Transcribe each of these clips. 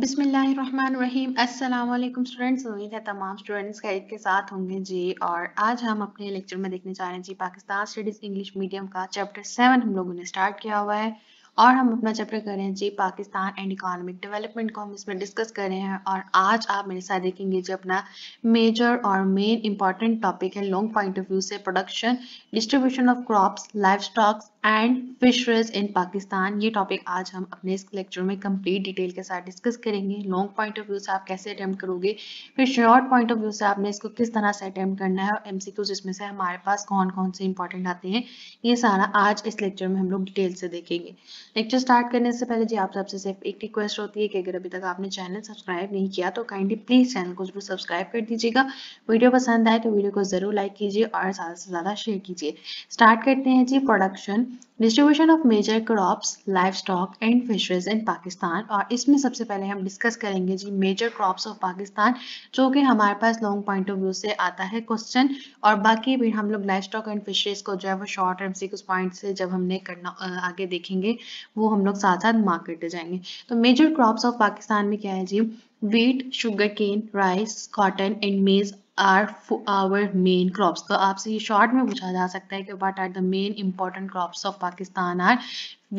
बिसमीम अल्लाम स्टूडेंट्स उम्मीद है तमाम स्टूडेंट्स खैर के साथ होंगे जी और आज हम अपने लेक्चर में देखने जा रहे हैं जी पाकिस्तान स्टडीज़ इंग्लिश मीडियम का चैप्टर सेवन हम लोगों ने स्टार्ट किया हुआ है और हम अपना चैप्टर कर रहे हैं जी पाकिस्तान एंड इकोनॉमिक डेवलपमेंट को हम इसमें डिस्कस कर रहे हैं और आज आप मेरे साथ देखेंगे जो अपना मेजर और मेन इंपॉर्टेंट टॉपिक है लॉन्ग पॉइंट ऑफ व्यू से production distribution of crops life stocks and fisheries in Pakistan ये टॉपिक आज हम अपने इस लेक्चर में कंप्लीट डिटेल के साथ डिस्कस करेंगे लॉन्ग पॉइंट ऑफ व्यू से आप कैसे अटेम्प्ट करोगे फिर शॉर्ट पॉइंट ऑफ व्यू से आपने इसको किस तरह से अटेम्प्ट करना है और एमसीक्यूज इसमें से हमारे पास कौन कौन से इंपॉर्टेंट आते हैं ये सारा आज इस लेक्चर में हम लोग डिटेल से देखेंगे लेक्चर स्टार्ट करने से पहले जी आप सबसे सिर्फ एक रिक्वेस्ट होती है कि अगर अभी तक आपने चैनल सब्सक्राइब नहीं किया तो काइंडली प्लीज चैनल को जरूर सब्सक्राइब कर दीजिएगा वीडियो पसंद आए तो वीडियो को जरूर लाइक कीजिए और ज्यादा से ज्यादा शेयर कीजिए स्टार्ट करते हैं जी production distribution of major crops life stock and fisheries in Pakistan और इसमें सबसे पहले हम डिस्कस करेंगे जी मेजर क्रॉप्स ऑफ पाकिस्तान जो कि हमारे पास लॉन्ग पॉइंट ऑफ व्यू से आता है क्वेश्चन और बाकी भी हम लोग लाइफ स्टॉक एंड फिशरीज को जो है वो शॉर्ट टर्म से कुछ पॉइंट से जब हमने करना आगे देखेंगे वो हम लोग साथ साथ मार्केट करते जाएंगे तो मेजर क्रॉप्स ऑफ पाकिस्तान में क्या है जी wheat sugarcane rice cotton and maize are our main crops तो आपसे ये शॉर्ट में पूछा जा सकता है कि what are the main important crops of Pakistan are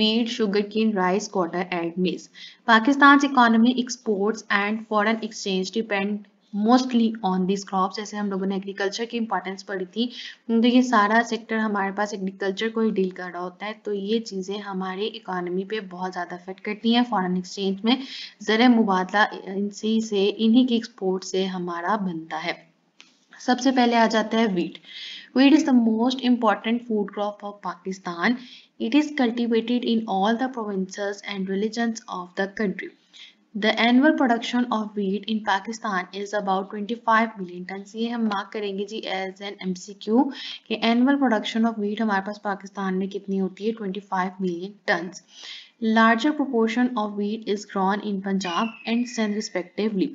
wheat sugarcane rice cotton and maize Pakistan economy exports and foreign exchange depend mostly on this crop जैसे हम लोगों ने एग्रीकल्चर की इंपॉर्टेंस पढ़ी थी तो ये सारा सेक्टर हमारे पास एग्रीकल्चर को ही डील कर रहा होता है तो ये चीज़ें हमारे इकोनॉमी पे बहुत ज़्यादा अफेक्ट करती हैं फॉरेन एक्सचेंज में ज़र मुबादला इनसी से इन्हीं की एक्सपोर्ट से हमारा बनता है सबसे पहले आ जाता है wheat wheat is the most important food crop of Pakistan it is cultivated in all the provinces and religion of the country the annual production of wheat in Pakistan is about 25 million ton ये हम mark करेंगे जी as an M C Q कि annual production of wheat हमारे पास पाकिस्तान में कितनी होती है 25 million ton larger proportion of wheat is grown in Punjab and Sindh respectively.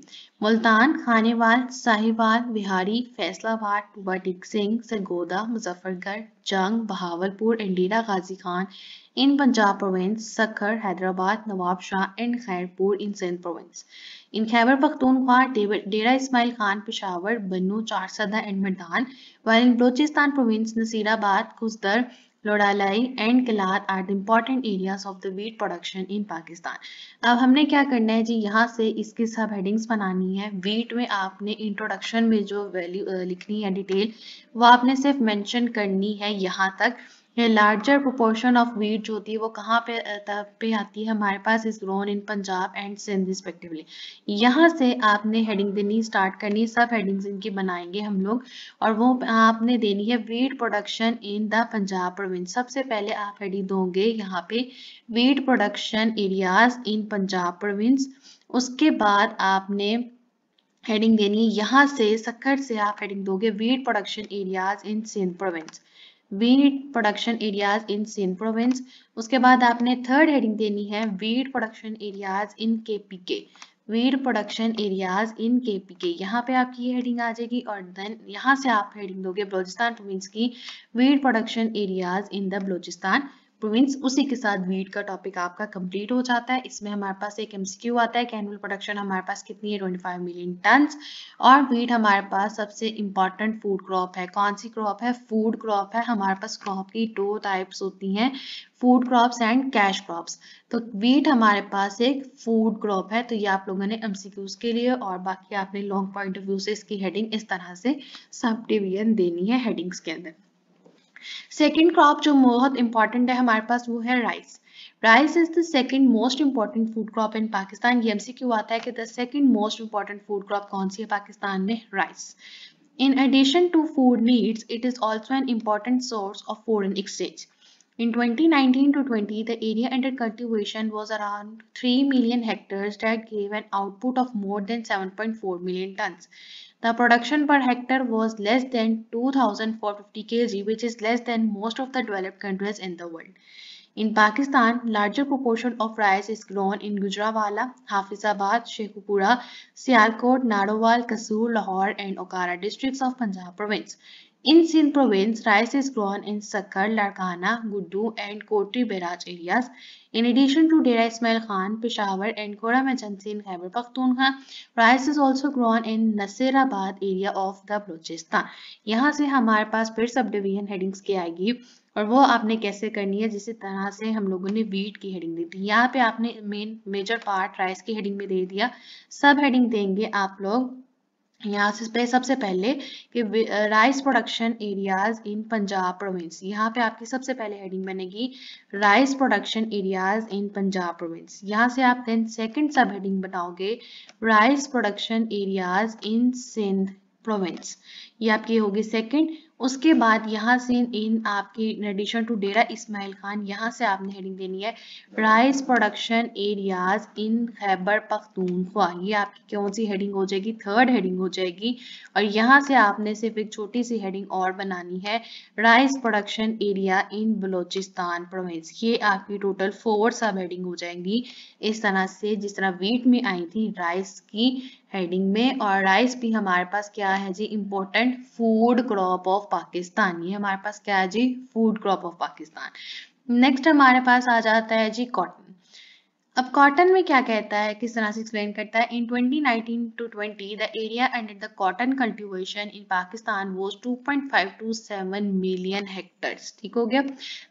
Multan, Khanewal, Sahiwal, Bihari, Faisalabad, Batik Singh, Sargoda, Muzaffargarh, Jung, Bahawalpur and Dera Ghazi Khan In Punjab province, Sakhar, Hyderabad, Nawab Shah and Khairpur in Sindh province. In Khyber Pakhtunkhwa, Dera Ismail Khan, Peshawar, Bannu, Charsada and Madan, while in Balochistan province, Nasirabad, Kuzdar, लोडालाई and Kalat are the important areas of the wheat production in Pakistan अब हमने क्या करना है जी यहाँ से इसकी सब हेडिंग्स बनानी है वीट में आपने इंट्रोडक्शन में जो वैल्यू लिखनी है डिटेल वो आपने सिर्फ मेंशन करनी है यहाँ तक लार्जर प्रोपोर्शन ऑफ वीट जो होती है वो कहाँ पे पे आती है हमारे पास is grown in Punjab and Sindh respectively यहाँ से आपने हेडिंग देनी स्टार्ट करनी सब हेडिंग्स इनकी बनाएंगे हम लोग और वो आपने देनी है wheat production in the Punjab province सबसे पहले आप हेडिंग दोगे यहाँ पे wheat production areas in Punjab province उसके बाद आपने हेडिंग देनी है यहाँ से सखर से आप हेडिंग दोगे wheat production areas in Sindh province wheat production areas in Sindh province उसके बाद आपने थर्ड हेडिंग देनी है वीट प्रोडक्शन एरियाज इन के पी के वीड प्रोडक्शन एरियाज इन के पी के यहाँ पे आपकी ये हेडिंग आ जाएगी और देन यहाँ से आप हेडिंग दोगे बलोचिस्तान प्रोविंस की wheat production areas in the Balochistan students उसी के साथ बीट e का टॉपिक आपका कंप्लीट हो जाता है इसमें हमारे पास एक एमसीक्यू आता है कि एनुअल प्रोडक्शन हमारे पास कितनी है 25 मिलियन टन्स और बीट e हमारे पास सबसे इंपॉर्टेंट फूड क्रॉप है कौन सी क्रॉप है फूड क्रॉप है हमारे पास क्रॉप की दो टाइप्स होती हैं food crops and cash crops तो वीट e हमारे पास एक फूड क्रॉप है तो ये आप लोगों ने एमसीक्यूज के लिए और बाकी आपने लॉन्ग पॉइंट ऑफ व्यू से इसकी हेडिंग इस तरह से सब डिवीजन देनी है हेडिंग्स के अंदर सेकेंड क्रॉप जो बहुत इंपॉर्टेंट है हमारे पास वो है rice rice is the second most important food crop in Pakistan ये एमसी क्यों आता है कि the second most important food crop कौन सी है पाकिस्तान में rice in addition to food needs it is also an important source of food and exchange In 2019 to 20, the area under cultivation was around 3 million hectares that gave an output of more than 7.4 million tons. The production per hectare was less than 2,450 kg which is less than most of the developed countries in the world. In Pakistan, larger proportion of rice is grown in Gujranwala, Hafizabad, Sheikhupura, Sialkot, Nadowal, Kasur, Lahore and Okara districts of Punjab province. In Sindh province, rice is grown in Sakkar, Larkana, Guddu and Kotri Barrage areas. In addition to Dera Ismail Khan, Peshawar and Khora Majansi in Khyber Pakhtunkhwa, rice is also grown in Nasirabad area of the Balochistan. यहाँ से हमारे पास फिर sub division headings की आएगी और वो आपने कैसे करनी है जिस तरह से हम लोगों ने वीट की हेडिंग दी थी यहाँ पे आपने मेन मेजर पार्ट राइस की हेडिंग में दे दिया सब हेडिंग देंगे आप लोग यहाँ से सबसे पहले कि rice production areas in Punjab province यहाँ पे आपकी सबसे पहले हेडिंग बनेगी rice production areas in Punjab province यहाँ से आप देन सेकंड सब हेडिंग बनाओगे rice production areas in Sindh province ये आपकी होगी सेकंड उसके बाद यहाँ से इन आपके in addition to Dera Ismail Khan यहाँ से आपने हेडिंग देनी है rice production areas in Khyber Pakhtunkhwa ये आपकी कौन सी हेडिंग हो जाएगी थर्ड हेडिंग हो जाएगी और यहाँ से आपने सिर्फ एक छोटी सी हेडिंग और बनानी है rice production area in Balochistan province ये आपकी टोटल फोर सब हेडिंग हो जाएंगी इस तरह से जिस तरह वीट में आई थी राइस की हेडिंग में और राइस भी हमारे पास क्या है जी important food crop of Pakistan ये हमारे पास क्या है जी food crop of Pakistan next हमारे पास आ जाता है जी कॉटन अब कॉटन में क्या कहता है किस तरह से एक्सप्लेन करता है in 2019 to 20 the area under the cotton cultivation in Pakistan was 2.527 million hectares ठीक हो गया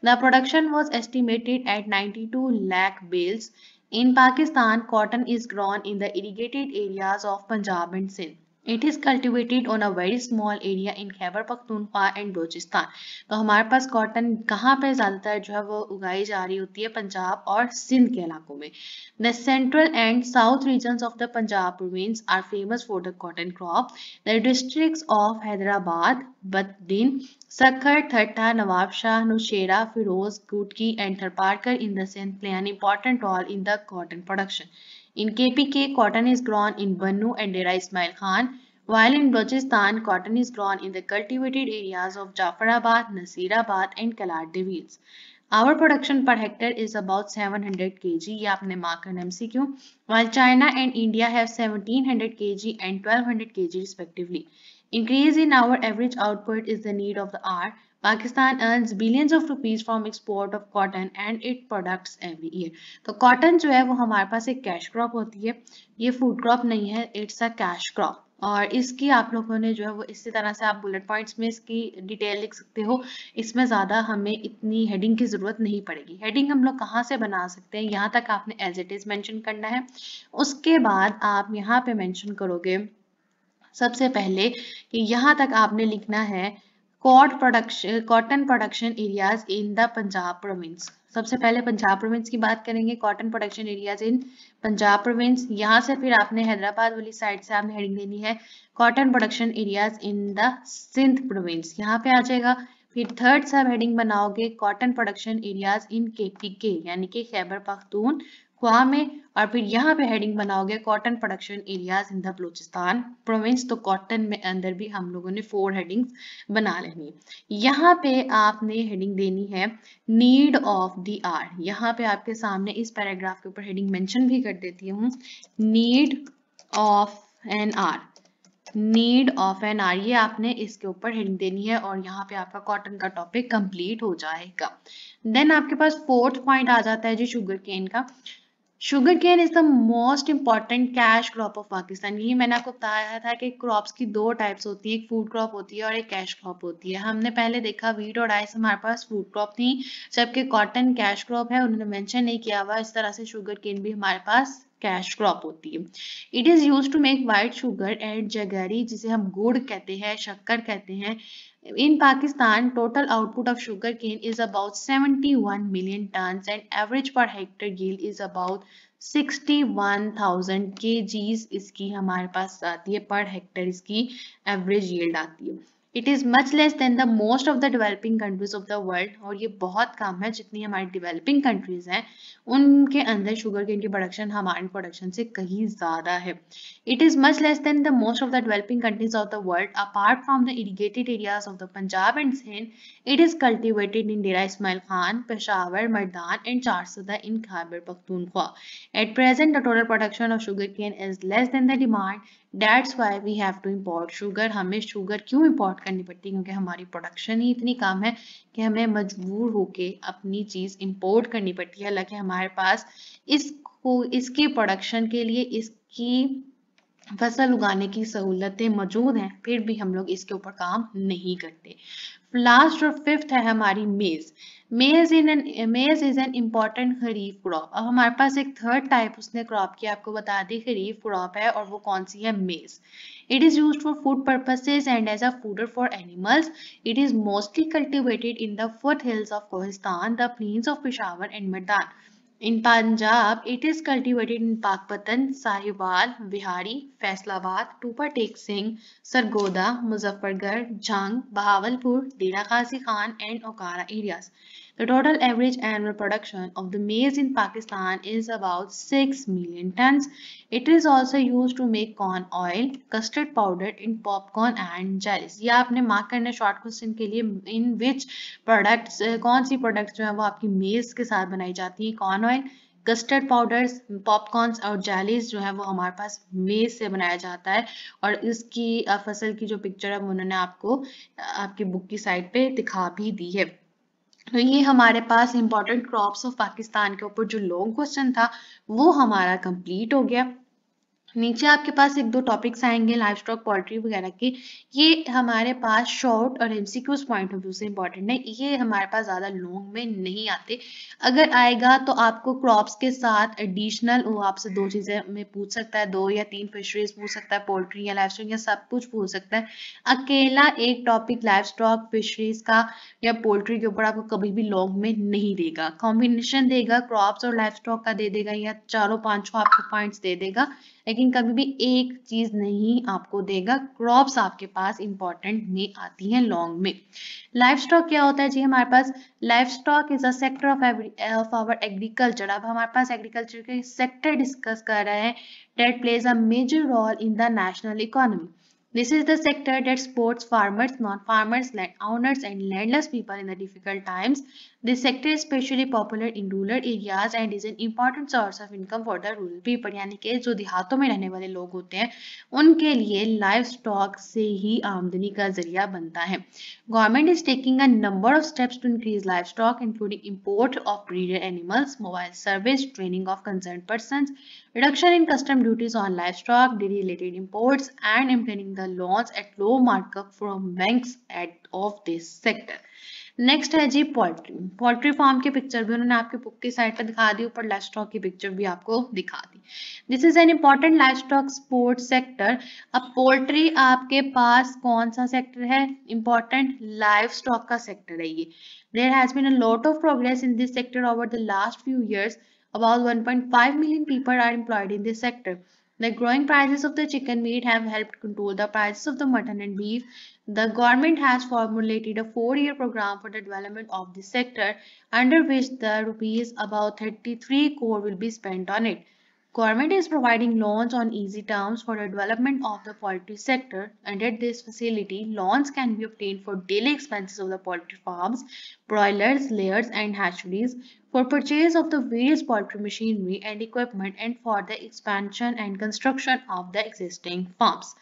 the production was estimated at 92 lakh bales In Pakistan, cotton is grown in the irrigated areas of Punjab and Sindh. It is cultivated on a very small area in Khyber Pakhtunkhwa and Balochistan तो हमारे पास cotton कहाँ पे ज़्यादातर जो है वो उगाई जा रही होती है पंजाब और सिंध के इलाकों में the central and south region of the Punjab province are famous for the cotton crop the district of Hyderabad Badin Sukkur Thatta Nawabshah Naushahro Feroze Firoz, and Tharparkar in the Sindh play an an important in the cotton production In KPK, cotton is grown in Bannu and Dera Ismail Khan, while in Balochistan, cotton is grown in the cultivated areas of Jafarabad, Nasirabad and Kalar Devils. Our production per hectare is about 700 kg. ये आपने mark MCQ. While China and India have 1700 kg and 1200 kg respectively. Increase in our average output is the need of the hour. Pakistan earns billions of rupees from export of cotton and it products every year तो cotton जो है वो हमारे पास एक cash crop होती है ये food crop नहीं है इट्स अ कैश क्रॉप और इसकी आप लोगों ने जो है वो इसी तरह से आप बुलेट पॉइंट्स में इसकी डिटेल लिख सकते हो इसमें ज़्यादा हमें इतनी हेडिंग की ज़रूरत नहीं पड़ेगी हेडिंग हम लोग कहाँ से बना सकते हैं यहाँ तक आपने एज इट इज़ मैंशन करना है उसके बाद आप यहाँ पे मैंशन करोगे सबसे पहले कि यहाँ तक आपने लिखना है cot production cotton production areas in the Punjab province सबसे पहले पंजाब प्रोविंस की बात करेंगे cotton production areas in Punjab province यहाँ से फिर आपने हैदराबाद वाली साइड से आपने हेडिंग देनी है cotton production areas in the Sindh province यहाँ पे आ जाएगा फिर थर्ड सब हेडिंग बनाओगे कॉटन प्रोडक्शन एरियाज इन के पी के यानी कि खैबर पख्तून वहाँ में और फिर यहाँ पे हेडिंग बनाओगे cotton production areas in the Balochistan province तो कॉटन में अंदर भी हम लोगों ने फोर हेडिंग्स बना लेनी यहाँ पे आपने हेडिंग देनी है नीड ऑफ द आर यहाँ पे आपके सामने इस पैराग्राफ के ऊपर हेडिंग मेंशन भी कर देती हूँ need of an hour need of an hour ये आपने इसके ऊपर हेडिंग देनी है और यहाँ पे आपका कॉटन का टॉपिक कंप्लीट हो जाएगा देन आपके पास फोर्थ पॉइंट आ जाता है जी शुगर केन का sugar cane is the most important cash crop of Pakistan ये मैंने आपको बताया था कि क्रॉप्स की दो टाइप्स होती है एक फूड क्रॉप होती है और एक कैश क्रॉप होती है हमने पहले देखा वीट और राइस हमारे पास फूड क्रॉप थी जबकि कॉटन कैश क्रॉप है उन्होंने मेंशन नहीं किया हुआ इस तरह से शुगर केन भी हमारे पास कैश क्रॉप होती है it is use to make white sugar and jaggery जिसे हम गुड़ कहते हैं शक्कर कहते हैं In Pakistan, total output of sugarcane is about 71 million tons and average per hectare yield is about 61,000 kgs Iski हमारे पास आती है पर हेक्टेयर इसकी average yield it is much less than the most of the developing countries of the world और ये बहुत कम है जितनी हमारी डेवलपिंग कंट्रीज हैं उनके अंदर शुगर केन की प्रोडक्शन हमारे प्रोडक्शन से कहीं ज्यादा है it is much less than the most of the developing countries of the world apart from the irrigated areas of the Punjab and Sindh it is cultivated in Dera Ismail Khan Peshawar Mardan and Charsadda in Khyber Pakhtunkhwa at present the total production of sugar cane is less than the demand that's why we have to import sugar हमें sugar क्यों import करनी पड़ती है क्योंकि हमारी production ही इतनी कम है कि हमें मजबूर होके अपनी चीज़ इंपोर्ट करनी पड़ती है हालांकि हमारे पास इसको इसकी प्रोडक्शन के लिए इसकी फसल उगाने की सहूलतें मौजूद हैं फिर भी हम लोग इसके ऊपर काम नहीं करते लास्ट और फिफ्थ है हमारी maize maize in an maize is an important kharif crop अब हमारे पास एक थर्ड टाइप उसने क्रॉप की आपको बता दी खरीफ क्रॉप है और वो कौन सी है maize it is use for food purposes and as a fodder for animals it is mostly cultivated in the foothills of Kohistan the plains of Peshawar and Mardan In Punjab, it is cultivated in Pakpatan, Sahiwal, Bihari, Faisalabad, Tupa Tek Singh, Sargoda, Muzaffargarh, Jang, Bahawalpur, Dera Ghazi Khan and Okara areas. The total average annual production of the maize in Pakistan is about 6 million tons. It is also used to make corn oil, custard powder in popcorn and jellies. ये आपने mark करना short question के लिए इन विच products कौन सी products जो है वो आपकी मेज के साथ बनाई जाती है कौन ऑयल कस्टर्ड पाउडर्स पॉपकॉर्न्स और जालीज जो है वो हमारे पास मेज से बनाया जाता है और इसकी फसल की जो पिक्चर है उन्होंने आपको आपकी बुक की साइड पे दिखा भी दी है तो ये हमारे पास इम्पोर्टेंट क्रॉप्स ऑफ पाकिस्तान के ऊपर जो लॉन्ग क्वेश्चन था वो हमारा कंप्लीट हो गया नीचे आपके पास एक दो टॉपिक्स आएंगे लाइफ स्टॉक पोल्ट्री वगैरह के ये हमारे पास शॉर्ट और एमसीक्यूज पॉइंट ऑफ व्यू से इंपॉर्टेंट है ये हमारे पास ज़्यादा लॉन्ग में नहीं आते अगर आएगा तो आपको क्रॉप्स के साथ एडिशनल वो आपसे दो चीज़ें में पूछ सकता है दो या तीन फिशरीज पूछ सकता है पोल्ट्री या लाइफ स्टॉक या सब कुछ पूछ सकता है अकेला एक टॉपिक लाइफ स्टॉक फिशरीज का या पोल्ट्री के ऊपर आपको कभी भी लॉन्ग में नहीं देगा कॉम्बिनेशन देगा क्रॉप्स और लाइफ स्टॉक का दे देगा या चारों पांचों आपको पॉइंट दे देगा लेकिन लेकिन कभी भी एक चीज नहीं आपको देगा क्रॉप्स आपके पास इंपॉर्टेंट में आती हैं लॉन्ग में लाइफ स्टॉक क्या होता है जी हमारे पास livestock is a sector of our agriculture अब हमारे पास एग्रीकल्चर के सेक्टर डिस्कस कर रहे हैं that plays a major role in the national economy This is the sector that supports farmers, non-farmers, landowners and landless people in the difficult times. This sector is especially popular in rural areas and is an important source of income for the rural people. यानी कि जो दिहातों में रहने वाले लोग होते हैं उनके लिए livestock से ही आमदनी का जरिया बनता है Government is taking a number of steps to increase livestock, including import of breeder animals, mobile service, training of concerned persons, reduction in custom duties on livestock, dairy-related imports, and implementing the loans at low markup from banks at, of this sector. Next है जी poultry poultry farm की picture भी उन्होंने आपके book की side पर दिखा दी ऊपर लाइफ स्टॉक की पिक्चर भी आपको दिखा दी this is an important livestock sport sector अब पोल्ट्री आपके पास कौन सा सेक्टर है इम्पोर्टेंट लाइफ स्टॉक का सेक्टर है ये there has been a lot of progress in this sector over the last few years about 1.5 million people are employed in this sector The growing prices of the chicken meat have helped control the prices of the mutton and beef The government has formulated a four-year program for the development of the sector under which the rupees about 33 crore will be spent on it. Government is providing loans on easy terms for the development of the poultry sector. Under this facility, loans can be obtained for daily expenses of the poultry farms, broilers, layers and hatcheries, for purchase of the various poultry machinery and equipment and for the expansion and construction of the existing farms.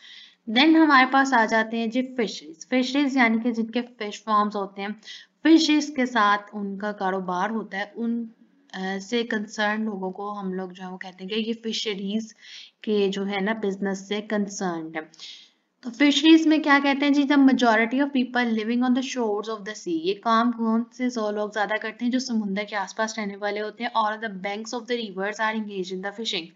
Then हमारे पास आ जाते हैं जी fisheries fisheries यानी कि जिनके fish farms होते हैं fisheries के साथ उनका कारोबार होता है उन से कंसर्न लोगों को हम लोग जो है वो कहते हैं कि ये फिशरीज के जो है ना बिजनेस से कंसर्न है तो फिशरीज में क्या कहते हैं जी the majority of people living on the shores of the sea ये काम कौन से सौ लोग ज्यादा करते हैं जो समुद्र के आसपास रहने वाले होते हैं और the banks of the rivers are engage in the fishing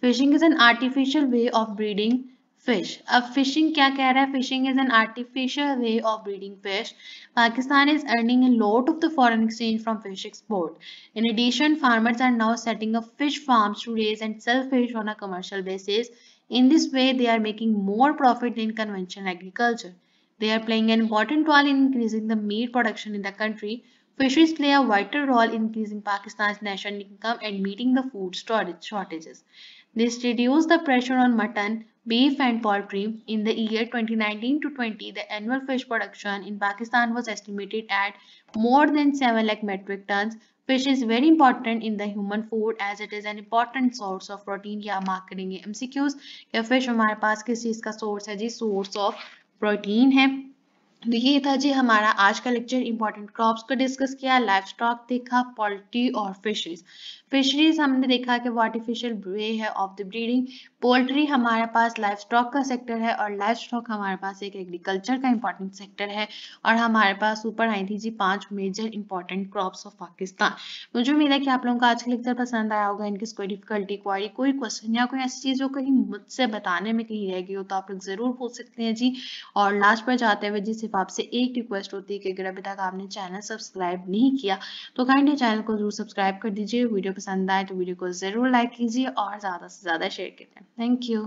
fishing is an artificial way of breeding fish अब fishing क्या कह रहा fishing is an artificial way of breeding fish Pakistan is earning a lot of the foreign exchange from fish export in addition farmers are now setting up fish farms to raise and sell fish on a commercial basis in this way they are making more profit than conventional agriculture they are playing an important role in increasing the meat production in the country Fisheries play a vital role in increasing Pakistan's national income and meeting the food shortages. This reduced the pressure on mutton, beef and poultry. In the year 2019 to 20, the annual fish production in Pakistan was estimated at more than 7 lakh metric tons. Fish is very important in the human food as it is an important source of protein. या mark MCQs या fish हमारे पास किस चीज़ का source है जी source of protein है तो ये था जी हमारा आज का लेक्चर इंपॉर्टेंट क्रॉप्स को डिस्कस किया लाइफ स्टॉक देखा पोल्ट्री और फिशेस फिशरीज हमने देखा कि वो आर्टिफिशियल वे है ऑफ द ब्रीडिंग पोल्ट्री हमारे पास लाइफ स्टॉक का सेक्टर है और लाइफ स्टॉक हमारे पास एक एग्रीकल्चर का इंपॉर्टेंट सेक्टर है और हमारे पास ऊपर आई थी जी पांच major important crops of Pakistan मुझे उम्मीद है कि आप लोगों का आज का लेक्चर पसंद आया होगा इनकी कोई डिफिकल्टी क्वारी कोई क्वेश्चन या कोई ऐसी चीज़ जो कहीं मुझसे बताने में कहीं रह गई हो तो आप लोग ज़रूर पूछ सकते हैं जी और लास्ट पर जाते हुए जी सिर्फ आपसे एक रिक्वेस्ट होती है कि अगर अभी तक आपने चैनल सब्सक्राइब नहीं किया तो काइंडली चैनल को जरूर सब्सक्राइब कर दीजिए वीडियो पसंद आए तो वीडियो को ज़रूर लाइक कीजिए और ज़्यादा से ज़्यादा शेयर कीजिए थैंक यू